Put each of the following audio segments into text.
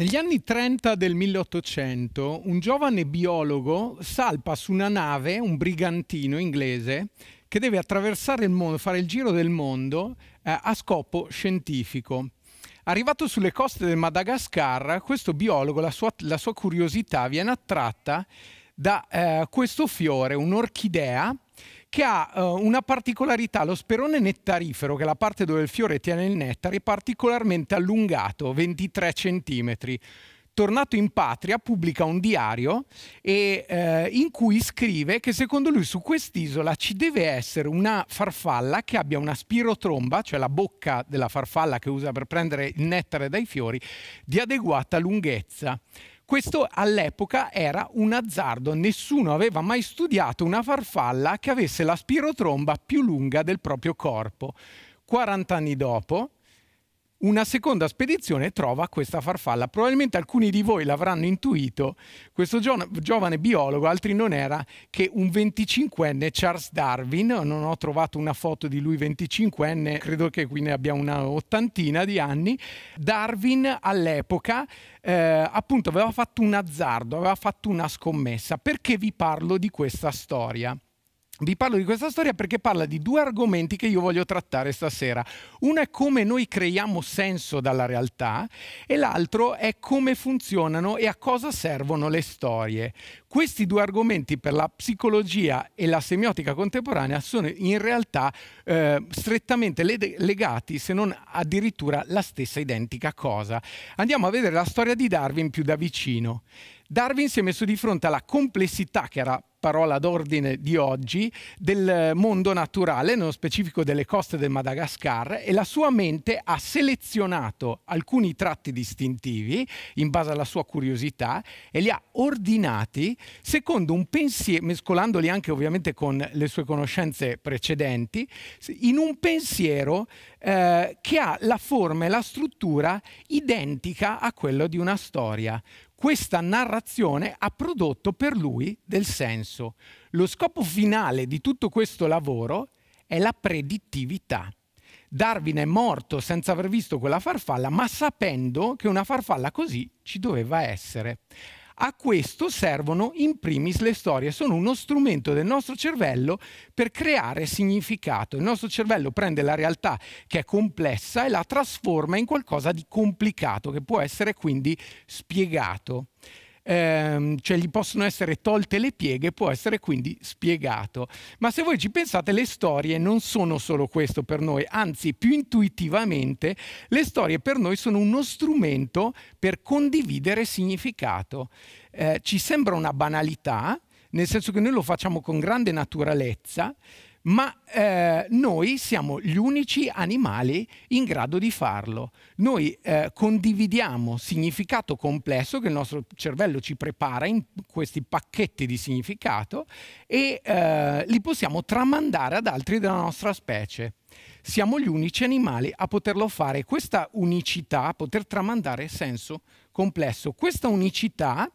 Negli anni 30 del 1800 un giovane biologo salpa su una nave, un brigantino inglese, che deve attraversare il mondo, fare il giro del mondo eh, a scopo scientifico. Arrivato sulle coste del Madagascar, questo biologo, la sua, la sua curiosità viene attratta da eh, questo fiore, un'orchidea, che ha uh, una particolarità, lo sperone nettarifero, che è la parte dove il fiore tiene il nettare, è particolarmente allungato, 23 cm. Tornato in patria pubblica un diario e, eh, in cui scrive che secondo lui su quest'isola ci deve essere una farfalla che abbia una spirotromba, cioè la bocca della farfalla che usa per prendere il nettare dai fiori, di adeguata lunghezza questo all'epoca era un azzardo, nessuno aveva mai studiato una farfalla che avesse la spirotromba più lunga del proprio corpo. 40 anni dopo, una seconda spedizione trova questa farfalla. Probabilmente alcuni di voi l'avranno intuito, questo giovane biologo altri non era che un 25enne Charles Darwin, non ho trovato una foto di lui 25enne, credo che qui ne abbia una ottantina di anni, Darwin all'epoca eh, appunto aveva fatto un azzardo, aveva fatto una scommessa. Perché vi parlo di questa storia? vi parlo di questa storia perché parla di due argomenti che io voglio trattare stasera. Uno è come noi creiamo senso dalla realtà e l'altro è come funzionano e a cosa servono le storie. Questi due argomenti per la psicologia e la semiotica contemporanea sono in realtà eh, strettamente legati, se non addirittura la stessa identica cosa. Andiamo a vedere la storia di Darwin più da vicino. Darwin si è messo di fronte alla complessità che era parola d'ordine di oggi, del mondo naturale, nello specifico delle coste del Madagascar, e la sua mente ha selezionato alcuni tratti distintivi in base alla sua curiosità e li ha ordinati secondo un pensiero, mescolandoli anche ovviamente con le sue conoscenze precedenti, in un pensiero eh, che ha la forma e la struttura identica a quello di una storia questa narrazione ha prodotto per lui del senso. Lo scopo finale di tutto questo lavoro è la predittività. Darwin è morto senza aver visto quella farfalla, ma sapendo che una farfalla così ci doveva essere. A questo servono in primis le storie, sono uno strumento del nostro cervello per creare significato. Il nostro cervello prende la realtà che è complessa e la trasforma in qualcosa di complicato, che può essere quindi spiegato ehm, cioè gli possono essere tolte le pieghe, può essere quindi spiegato. Ma se voi ci pensate, le storie non sono solo questo per noi, anzi più intuitivamente le storie per noi sono uno strumento per condividere significato. Eh, ci sembra una banalità, nel senso che noi lo facciamo con grande naturalezza, ma eh, noi siamo gli unici animali in grado di farlo. Noi eh, condividiamo significato complesso che il nostro cervello ci prepara in questi pacchetti di significato e eh, li possiamo tramandare ad altri della nostra specie. Siamo gli unici animali a poterlo fare. Questa unicità, poter tramandare senso complesso, questa unicità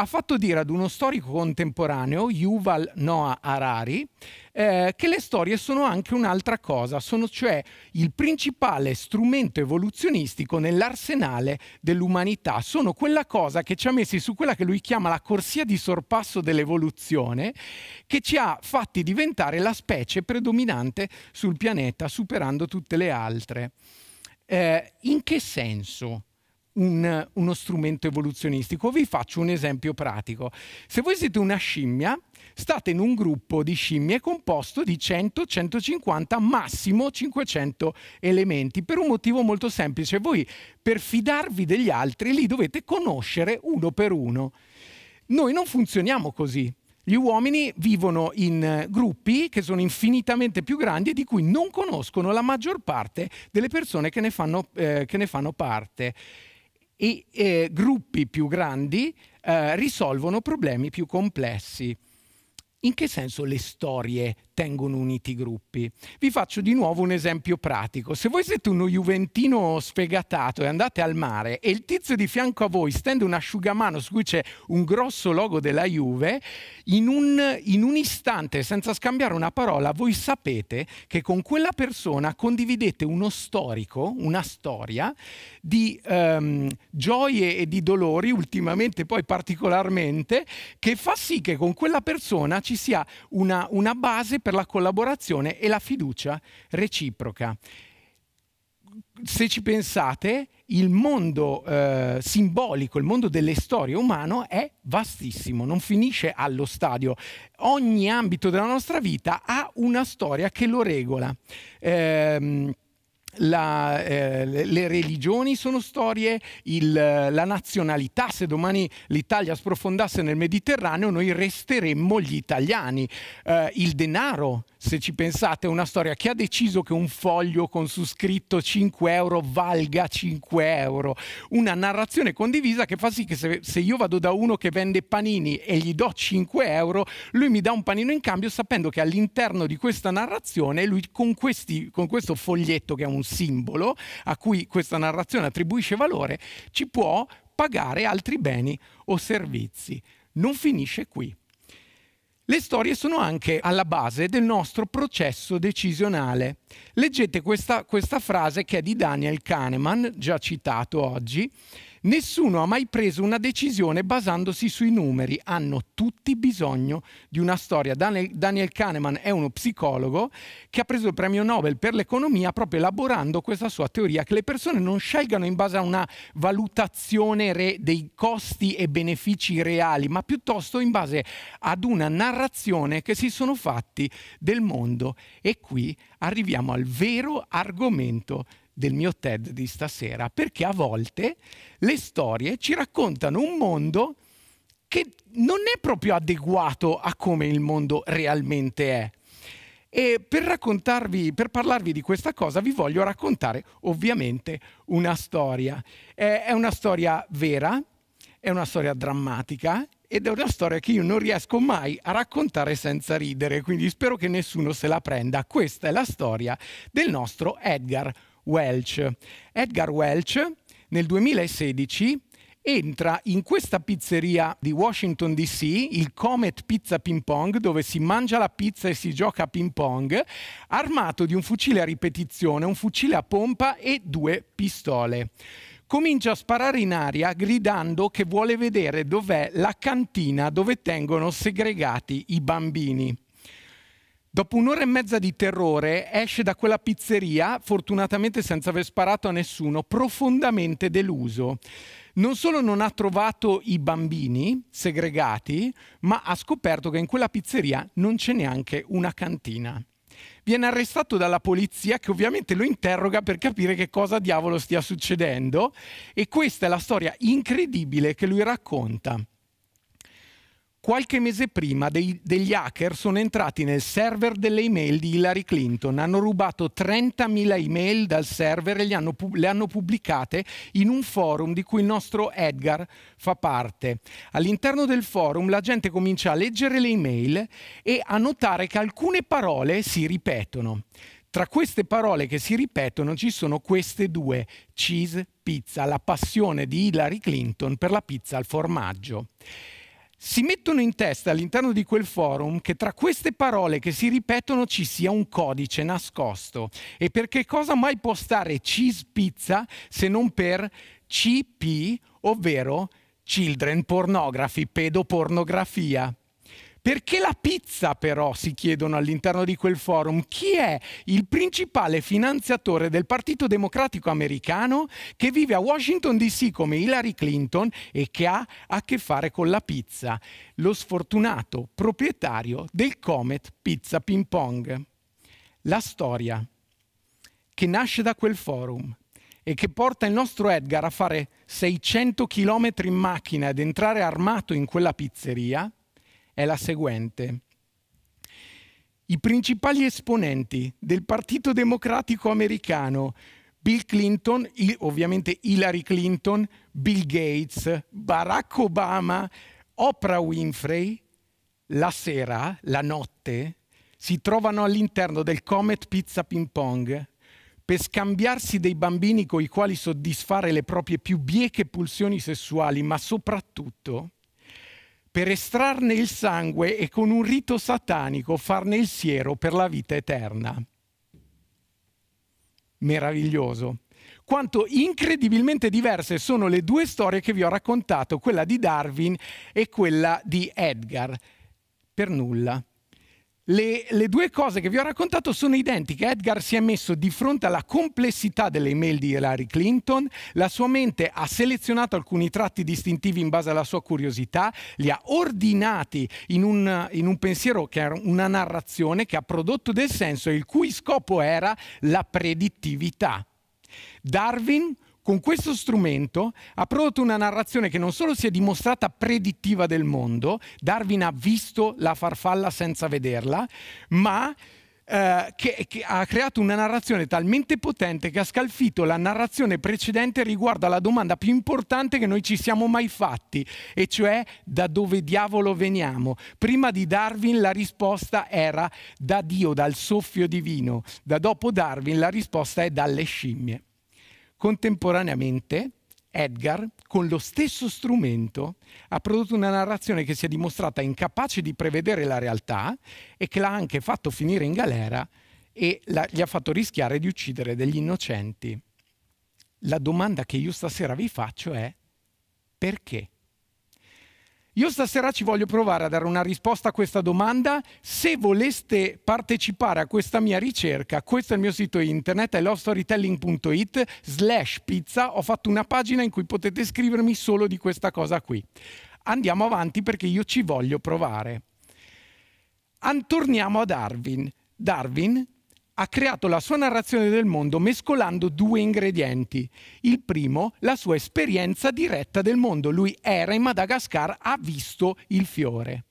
ha fatto dire ad uno storico contemporaneo, Yuval Noah Harari, eh, che le storie sono anche un'altra cosa, sono cioè il principale strumento evoluzionistico nell'arsenale dell'umanità, sono quella cosa che ci ha messi su quella che lui chiama la corsia di sorpasso dell'evoluzione, che ci ha fatti diventare la specie predominante sul pianeta, superando tutte le altre. Eh, in che senso? un, uno strumento evoluzionistico. Vi faccio un esempio pratico. Se voi siete una scimmia, state in un gruppo di scimmie composto di 100, 150, massimo 500 elementi, per un motivo molto semplice. Voi per fidarvi degli altri li dovete conoscere uno per uno. Noi non funzioniamo così. Gli uomini vivono in eh, gruppi che sono infinitamente più grandi e di cui non conoscono la maggior parte delle persone che ne fanno, eh, che ne fanno parte e eh, gruppi più grandi eh, risolvono problemi più complessi. In che senso le storie tengono uniti i gruppi. Vi faccio di nuovo un esempio pratico. Se voi siete uno juventino sfegatato e andate al mare e il tizio di fianco a voi stende un asciugamano su cui c'è un grosso logo della Juve, in un, in un istante, senza scambiare una parola, voi sapete che con quella persona condividete uno storico, una storia di um, gioie e di dolori, ultimamente poi particolarmente, che fa sì che con quella persona ci sia una, una base per la collaborazione e la fiducia reciproca. Se ci pensate, il mondo eh, simbolico, il mondo delle storie umano è vastissimo, non finisce allo stadio. Ogni ambito della nostra vita ha una storia che lo regola. Ehm, la, eh, le religioni sono storie, il, la nazionalità, se domani l'Italia sprofondasse nel Mediterraneo noi resteremmo gli italiani, eh, il denaro se ci pensate, è una storia che ha deciso che un foglio con su scritto 5 euro valga 5 euro. Una narrazione condivisa che fa sì che se, se, io vado da uno che vende panini e gli do 5 euro, lui mi dà un panino in cambio sapendo che all'interno di questa narrazione lui con, questi, con questo foglietto che è un simbolo a cui questa narrazione attribuisce valore, ci può pagare altri beni o servizi. Non finisce qui. Le storie sono anche alla base del nostro processo decisionale. Leggete questa, questa frase che è di Daniel Kahneman, già citato oggi, Nessuno ha mai preso una decisione basandosi sui numeri, hanno tutti bisogno di una storia. Daniel, Kahneman è uno psicologo che ha preso il premio Nobel per l'economia proprio elaborando questa sua teoria che le persone non scelgano in base a una valutazione dei costi e benefici reali, ma piuttosto in base ad una narrazione che si sono fatti del mondo. E qui arriviamo al vero argomento del mio TED di stasera, perché a volte le storie ci raccontano un mondo che non è proprio adeguato a come il mondo realmente è. E per raccontarvi, per parlarvi di questa cosa, vi voglio raccontare ovviamente una storia. È una storia vera, è una storia drammatica ed è una storia che io non riesco mai a raccontare senza ridere, quindi spero che nessuno se la prenda. Questa è la storia del nostro Edgar Welch. Edgar Welch nel 2016 entra in questa pizzeria di Washington DC, il Comet Pizza Ping Pong, dove si mangia la pizza e si gioca a ping pong, armato di un fucile a ripetizione, un fucile a pompa e due pistole. Comincia a sparare in aria gridando che vuole vedere dov'è la cantina dove tengono segregati i bambini. Dopo un'ora e mezza di terrore esce da quella pizzeria, fortunatamente senza aver sparato a nessuno, profondamente deluso. Non solo non ha trovato i bambini segregati, ma ha scoperto che in quella pizzeria non c'è neanche una cantina. Viene arrestato dalla polizia che ovviamente lo interroga per capire che cosa diavolo stia succedendo e questa è la storia incredibile che lui racconta. Qualche mese prima dei, degli hacker sono entrati nel server delle email di Hillary Clinton, hanno rubato 30.000 email dal server e hanno, le hanno pubblicate in un forum di cui il nostro Edgar fa parte. All'interno del forum la gente comincia a leggere le email e a notare che alcune parole si ripetono. Tra queste parole che si ripetono ci sono queste due, cheese, pizza, la passione di Hillary Clinton per la pizza al formaggio si mettono in testa all'interno di quel forum che tra queste parole che si ripetono ci sia un codice nascosto. E per che cosa mai può stare cheese pizza se non per CP, ovvero Children Pornography, pedopornografia? Perché la pizza però, si chiedono all'interno di quel forum, chi è il principale finanziatore del Partito Democratico americano che vive a Washington DC come Hillary Clinton e che ha a che fare con la pizza? Lo sfortunato proprietario del Comet Pizza Ping Pong. La storia che nasce da quel forum e che porta il nostro Edgar a fare 600 km in macchina ed entrare armato in quella pizzeria, è la seguente. I principali esponenti del Partito Democratico americano, Bill Clinton, ovviamente Hillary Clinton, Bill Gates, Barack Obama, Oprah Winfrey, la sera, la notte, si trovano all'interno del Comet Pizza Ping Pong per scambiarsi dei bambini con i quali soddisfare le proprie più bieche pulsioni sessuali, ma soprattutto per estrarne il sangue e con un rito satanico farne il siero per la vita eterna. Meraviglioso. Quanto incredibilmente diverse sono le due storie che vi ho raccontato, quella di Darwin e quella di Edgar. Per nulla. Le, le, due cose che vi ho raccontato sono identiche. Edgar si è messo di fronte alla complessità delle email di Hillary Clinton, la sua mente ha selezionato alcuni tratti distintivi in base alla sua curiosità, li ha ordinati in un, in un pensiero che era una narrazione che ha prodotto del senso, e il cui scopo era la predittività. Darwin con questo strumento ha prodotto una narrazione che non solo si è dimostrata predittiva del mondo, Darwin ha visto la farfalla senza vederla, ma eh, che, che ha creato una narrazione talmente potente che ha scalfito la narrazione precedente riguardo alla domanda più importante che noi ci siamo mai fatti, e cioè da dove diavolo veniamo. Prima di Darwin la risposta era da Dio, dal soffio divino, da dopo Darwin la risposta è dalle scimmie. Contemporaneamente, Edgar, con lo stesso strumento, ha prodotto una narrazione che si è dimostrata incapace di prevedere la realtà e che l'ha anche fatto finire in galera e la, gli ha fatto rischiare di uccidere degli innocenti. La domanda che io stasera vi faccio è perché? Io stasera ci voglio provare a dare una risposta a questa domanda. Se voleste partecipare a questa mia ricerca, questo è il mio sito internet, è lowstorytelling.it slash pizza. Ho fatto una pagina in cui potete scrivermi solo di questa cosa qui. Andiamo avanti perché io ci voglio provare. Torniamo a Darwin. Darwin ha creato la sua narrazione del mondo mescolando due ingredienti. Il primo, la sua esperienza diretta del mondo. Lui era in Madagascar, ha visto il fiore.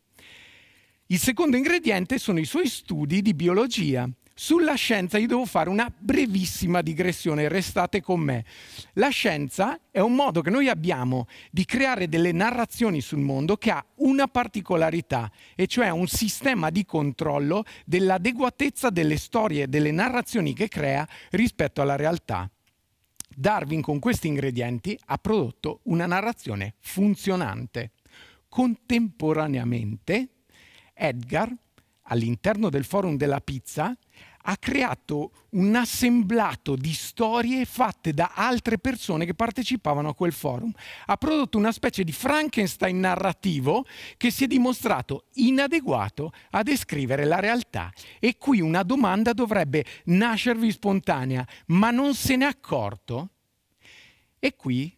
Il secondo ingrediente sono i suoi studi di biologia. Sulla scienza io devo fare una brevissima digressione, restate con me. La scienza è un modo che noi abbiamo di creare delle narrazioni sul mondo che ha una particolarità, e cioè un sistema di controllo dell'adeguatezza delle storie e delle narrazioni che crea rispetto alla realtà. Darwin con questi ingredienti ha prodotto una narrazione funzionante. Contemporaneamente, Edgar, all'interno del forum della pizza, ha creato un assemblato di storie fatte da altre persone che partecipavano a quel forum. Ha prodotto una specie di Frankenstein narrativo che si è dimostrato inadeguato a descrivere la realtà. E qui una domanda dovrebbe nascervi spontanea, ma non se n'è accorto? E qui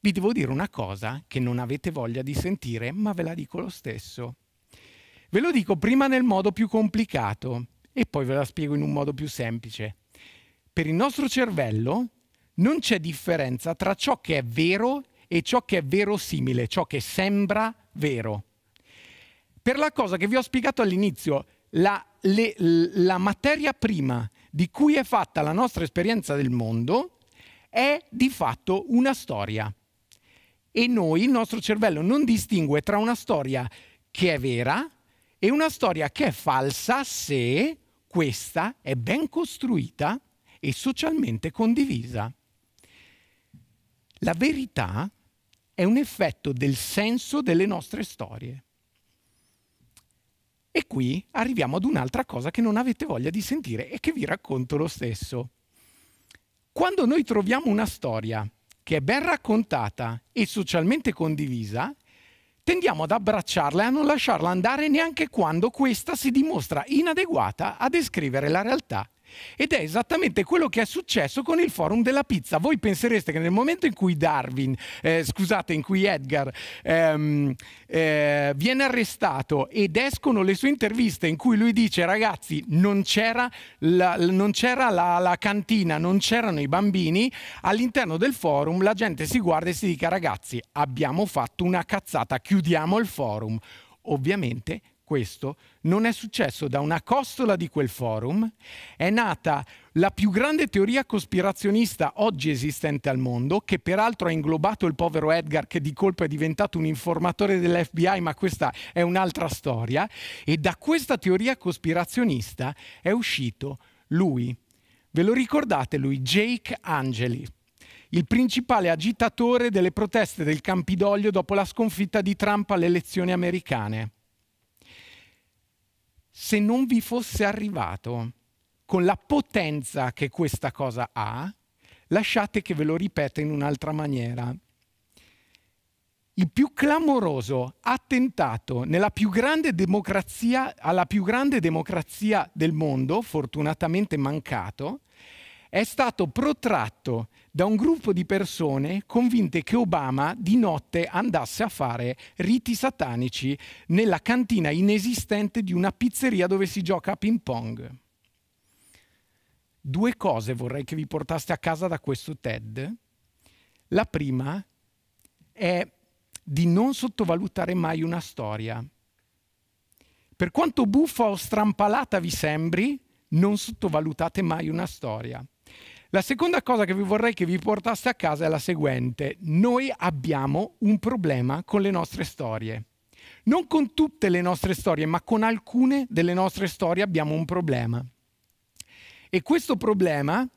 vi devo dire una cosa che non avete voglia di sentire, ma ve la dico lo stesso. Ve lo dico prima nel modo più complicato. E poi ve la spiego in un modo più semplice. Per il nostro cervello non c'è differenza tra ciò che è vero e ciò che è verosimile, ciò che sembra vero. Per la cosa che vi ho spiegato all'inizio, la, le, la materia prima di cui è fatta la nostra esperienza del mondo è di fatto una storia. E noi, il nostro cervello, non distingue tra una storia che è vera e una storia che è falsa se questa è ben costruita e socialmente condivisa. La verità è un effetto del senso delle nostre storie. E qui arriviamo ad un'altra cosa che non avete voglia di sentire e che vi racconto lo stesso. Quando noi troviamo una storia che è ben raccontata e socialmente condivisa, tendiamo ad abbracciarla e a non lasciarla andare neanche quando questa si dimostra inadeguata a descrivere la realtà ed è esattamente quello che è successo con il forum della pizza. Voi pensereste che nel momento in cui Darwin, eh, scusate, in cui Edgar ehm, eh, viene arrestato ed escono le sue interviste in cui lui dice ragazzi non c'era la, la, la cantina, non c'erano i bambini, all'interno del forum la gente si guarda e si dica ragazzi abbiamo fatto una cazzata, chiudiamo il forum. Ovviamente questo non è successo da una costola di quel forum, è nata la più grande teoria cospirazionista oggi esistente al mondo, che peraltro ha inglobato il povero Edgar che di colpo è diventato un informatore dell'FBI, ma questa è un'altra storia, e da questa teoria cospirazionista è uscito lui. Ve lo ricordate lui, Jake Angeli il principale agitatore delle proteste del Campidoglio dopo la sconfitta di Trump alle elezioni americane se non vi fosse arrivato con la potenza che questa cosa ha, lasciate che ve lo ripeta in un'altra maniera. Il più clamoroso attentato nella più grande democrazia, alla più grande democrazia del mondo, fortunatamente mancato, è stato protratto da un gruppo di persone convinte che Obama di notte andasse a fare riti satanici nella cantina inesistente di una pizzeria dove si gioca a ping pong. Due cose vorrei che vi portaste a casa da questo TED. La prima è di non sottovalutare mai una storia. Per quanto buffa o strampalata vi sembri, non sottovalutate mai una storia. La seconda cosa che vi vorrei che vi portaste a casa è la seguente. Noi abbiamo un problema con le nostre storie. Non con tutte le nostre storie, ma con alcune delle nostre storie abbiamo un problema. E questo problema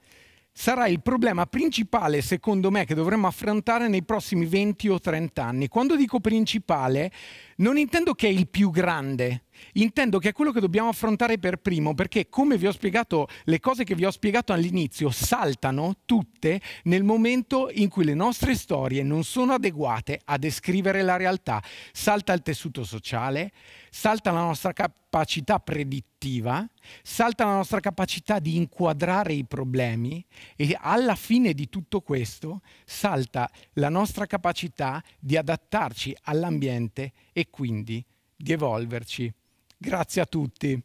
sarà il problema principale, secondo me, che dovremmo affrontare nei prossimi 20 o 30 anni. Quando dico principale, non intendo che è il più grande, intendo che è quello che dobbiamo affrontare per primo, perché come vi ho spiegato, le cose che vi ho spiegato all'inizio saltano tutte nel momento in cui le nostre storie non sono adeguate a descrivere la realtà. Salta il tessuto sociale, salta la nostra capacità predittiva, salta la nostra capacità di inquadrare i problemi e alla fine di tutto questo salta la nostra capacità di adattarci all'ambiente e quindi di evolverci Grazie a tutti.